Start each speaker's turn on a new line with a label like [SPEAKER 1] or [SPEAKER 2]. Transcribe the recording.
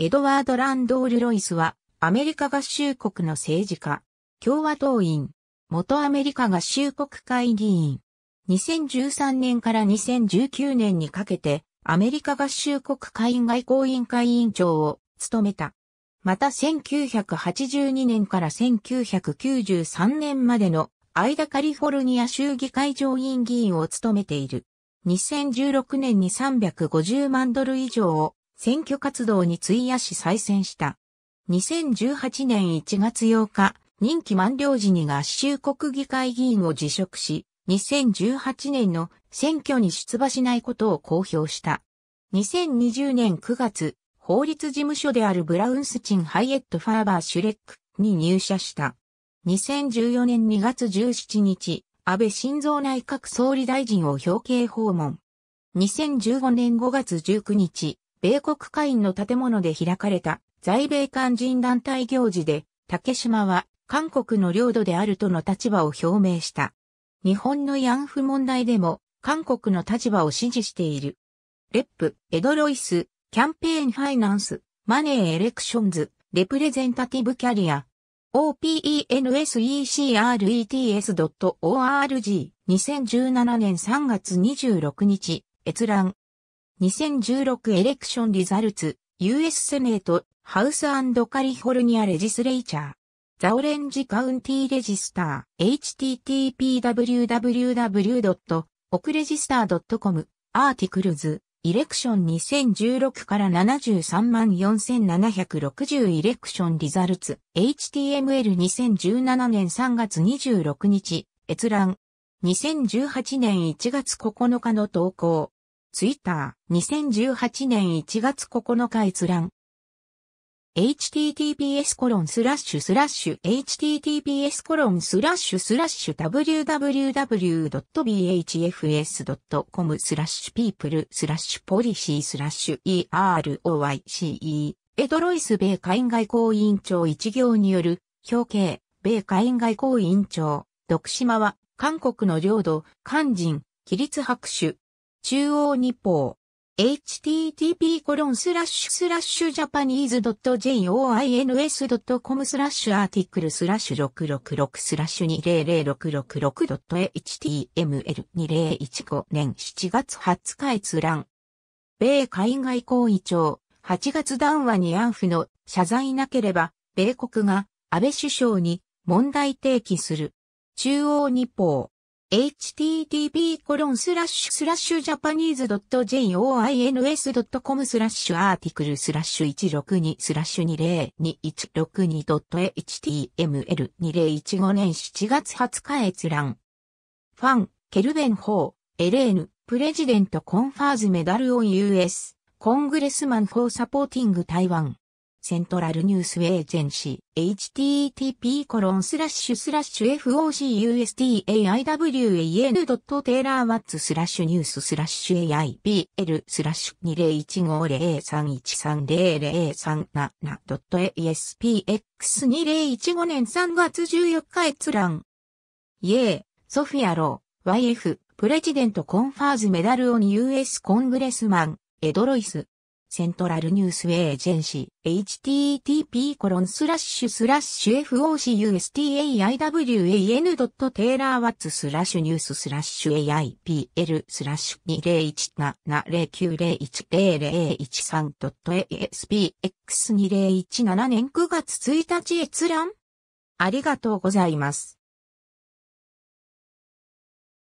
[SPEAKER 1] エドワード・ランドール・ロイスは、アメリカ合衆国の政治家、共和党員、元アメリカ合衆国会議員。2013年から2019年にかけて、アメリカ合衆国会外交委員会委員長を務めた。また1982年から1993年までの間カリフォルニア州議会上院議員を務めている。2016年に350万ドル以上を選挙活動に費やし再選した。2018年1月8日、任期満了時に合衆国議会議員を辞職し、2018年の選挙に出馬しないことを公表した。2020年9月、法律事務所であるブラウンスチン・ハイエット・ファーバー・シュレックに入社した。2014年2月17日、安倍晋三内閣総理大臣を表敬訪問。2015年5月19日、米国会員の建物で開かれた在米韓人団体行事で、竹島は韓国の領土であるとの立場を表明した。日本の慰安婦問題でも韓国の立場を支持している。レップ、エドロイス、キャンペーンファイナンス、マネーエレクションズ、レプレゼンタティブキャリア。opensecrets.org2017 年3月26日閲覧2016エレクションリザルツ、US セネート、ハウスカリフォルニアレジスレイチャー。ザオレンジカウンティレジスター、http://www.okregister.com、アーティクルズ、イレクション2016から734,760イレクションリザルツ、HTML2017 年3月26日、閲覧。2018年1月9日の投稿。ツイッター2018年1月9日閲覧。https コロンスラッシュスラッシュ https コロンスラッシュスラッシュ www.bhfs.com スラッシュ people スラッシュポリシースラッシュ eroyce エドロイス米下院外交委員長一行による表敬米下院外交委員長徳島は韓国の領土、韓人、規律白種、中央日報。http コロンスラッシュスラッシュ .joins.com スラッシュアーティクルスラッシュ666スラッシュ 20066.html2015 6年7月20日閲覧。米海外行為長、8月談話に安婦の謝罪なければ、米国が安倍首相に問題提起する。中央日報。http://japanese.joins.com スラッシュアーティクルスラッシュ162スラッシュ202162 .html2015 年7月20日閲覧。ファン、ケルベン・ホー、エレーヌ、プレジデント・コンファーズ・メダルオン・ US、コングレスマン・フォー・サポーティング・台湾。セントラルニュースエージェンシー、http コロンスラッシュスラッシュ focustaiwan.taylorwatt スラッシュニューススラッシュ aipl スラッシュ 201503130037.aspx2015 年3月14日閲覧。イェー、ソフィアロー、YF、プレジデントコンファーズメダルオン US コングレスマン、エドロイス。セントラルニュースエージェンシー、http コロンスラッシュスラッシュ focustaiwan.taylorwatts スラッシュニューススラッシュ aipl スラッシュ 201709010013.aspx2017 年9月1日閲覧ありがとうございます。